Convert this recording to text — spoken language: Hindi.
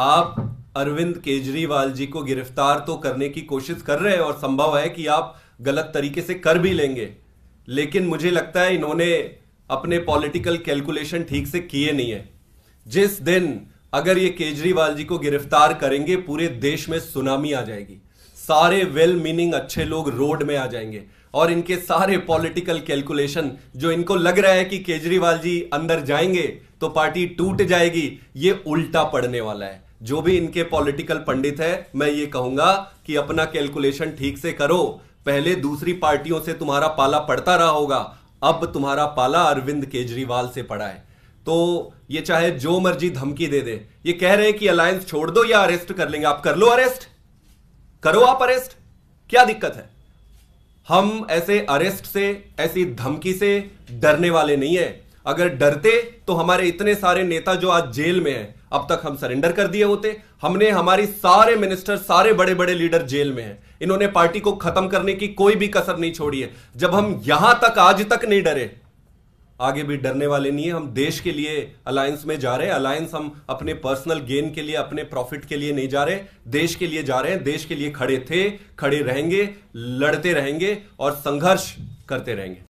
आप अरविंद केजरीवाल जी को गिरफ्तार तो करने की कोशिश कर रहे हैं और संभव है कि आप गलत तरीके से कर भी लेंगे लेकिन मुझे लगता है इन्होंने अपने पॉलिटिकल कैलकुलेशन ठीक से किए नहीं है जिस दिन अगर ये केजरीवाल जी को गिरफ्तार करेंगे पूरे देश में सुनामी आ जाएगी सारे वेल मीनिंग अच्छे लोग रोड में आ जाएंगे और इनके सारे पॉलिटिकल कैलकुलेशन जो इनको लग रहा है कि केजरीवाल जी अंदर जाएंगे तो पार्टी टूट जाएगी ये उल्टा पड़ने वाला है जो भी इनके पॉलिटिकल पंडित है मैं ये कहूंगा कि अपना कैलकुलेशन ठीक से करो पहले दूसरी पार्टियों से तुम्हारा पाला पड़ता रहा होगा अब तुम्हारा पाला अरविंद केजरीवाल से पड़ा है तो ये चाहे जो मर्जी धमकी दे दे ये कह रहे हैं कि अलायंस छोड़ दो या अरेस्ट कर लेंगे आप कर लो अरेस्ट करो आप अरेस्ट क्या दिक्कत है हम ऐसे अरेस्ट से ऐसी धमकी से डरने वाले नहीं है अगर डरते तो हमारे इतने सारे नेता जो आज जेल में हैं अब तक हम सरेंडर कर दिए होते हमने हमारी सारे मिनिस्टर सारे बड़े बड़े लीडर जेल में हैं इन्होंने पार्टी को खत्म करने की कोई भी कसर नहीं छोड़ी है जब हम यहां तक आज तक नहीं डरे आगे भी डरने वाले नहीं है हम देश के लिए अलायंस में जा रहे हैं अलायंस हम अपने पर्सनल गेन के लिए अपने प्रॉफिट के लिए नहीं जा रहे देश के लिए जा रहे हैं देश के लिए खड़े थे खड़े रहेंगे लड़ते रहेंगे और संघर्ष करते रहेंगे